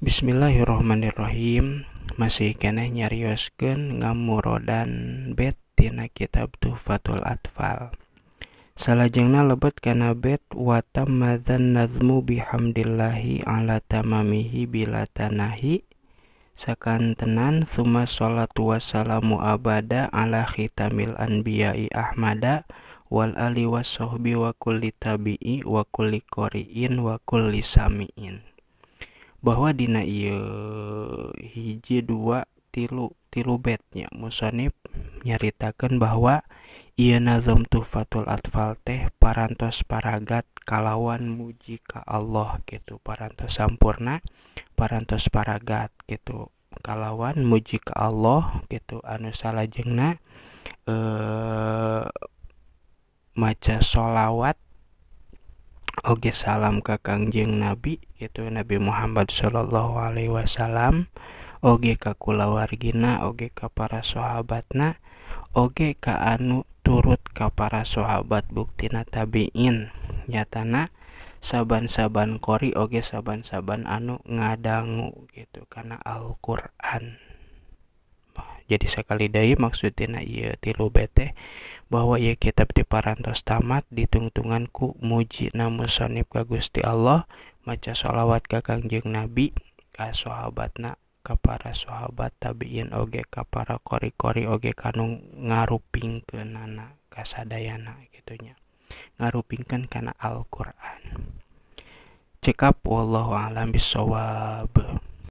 Bismillahirrahmanirrahim. masih kena kene nyarioskeun ngamurodan bet tina kitab Tuhfatul Atfal salajengna lebat kana bet wa madan nazmu bihamdillahi ala tamamihi bila tanahi tenan, summa salatu wassalamu abada ala khitamil anbiya'i ahmada wal ali wa sohbi wa kulli tabi'i wa kulli kori'in wa kulli sami'in bahwa dina ieu hiji dua tilu tilu bednya musonib nyaritakan bahwa ia nazam fatul atfal teh parantos paragat kalawan muji ka Allah gitu parantos sampurna parantos paragat gitu kalawan muji ka Allah gitu anu salajengna eh maca solawat oge salam ke Kangjeng Nabi gitu Nabi Muhammad Shallallahu Alaihi Wasallam oge ke kulawargina oge ke para sahabatna oge ke anu turut ke para sahabat buktina tabiin nyatana saban-saban kori oge saban-saban anu ngadangu gitu karena Alquran jadi sekali dayi maksudnya ia tilu bete bahwa ia kitab diparantos tamat ditungtunganku muji namun sonib ka Gusti Allah maca sholawat ka Kangjeng Nabi ka sahabatna ka para sahabat tabiin oge ka para kori-kori oge kanu nana kasadayana gitunya ngarupingkeun kana Al-Qur'an cekap wallahu alam bisawab